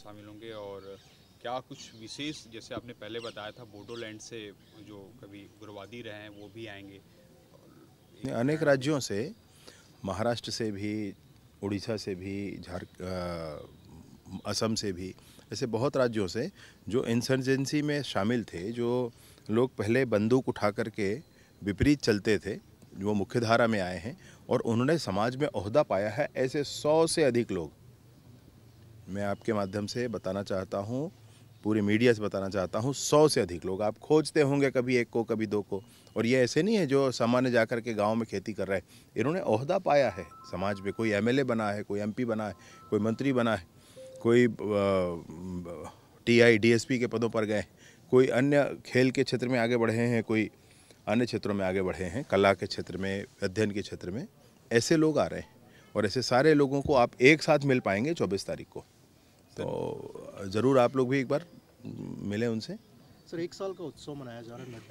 शामिल होंगे और क्या कुछ विशेष जैसे आपने पहले बताया था बोडोलैंड से जो कभी उग्रवादी रहे हैं वो भी आएंगे अनेक राज्यों से महाराष्ट्र से भी उड़ीसा से भी झार असम से भी ऐसे बहुत राज्यों से जो इंसर्जेंसी में शामिल थे जो लोग पहले बंदूक उठा करके विपरीत चलते थे जो मुख्यधारा में आए हैं और उन्होंने समाज में अहदा पाया है ऐसे सौ से अधिक लोग मैं आपके माध्यम से बताना चाहता हूँ पूरी मीडिया से बताना चाहता हूँ सौ से अधिक लोग आप खोजते होंगे कभी एक को कभी दो को और ये ऐसे नहीं है जो सामान्य जाकर के गांव में खेती कर रहे हैं इन्होंने अहदा पाया है समाज में कोई एमएलए बना है कोई एमपी बना है कोई मंत्री बना है कोई टीआई डीएसपी के पदों पर गए कोई अन्य खेल के क्षेत्र में आगे बढ़े हैं कोई अन्य क्षेत्रों में आगे बढ़े हैं कला के क्षेत्र में अध्ययन के क्षेत्र में ऐसे लोग आ रहे हैं और ऐसे सारे लोगों को आप एक साथ मिल पाएंगे चौबीस तारीख को तो ज़रूर आप लोग भी एक बार मिले उनसे सर एक साल का उत्सव मनाया जा रहा है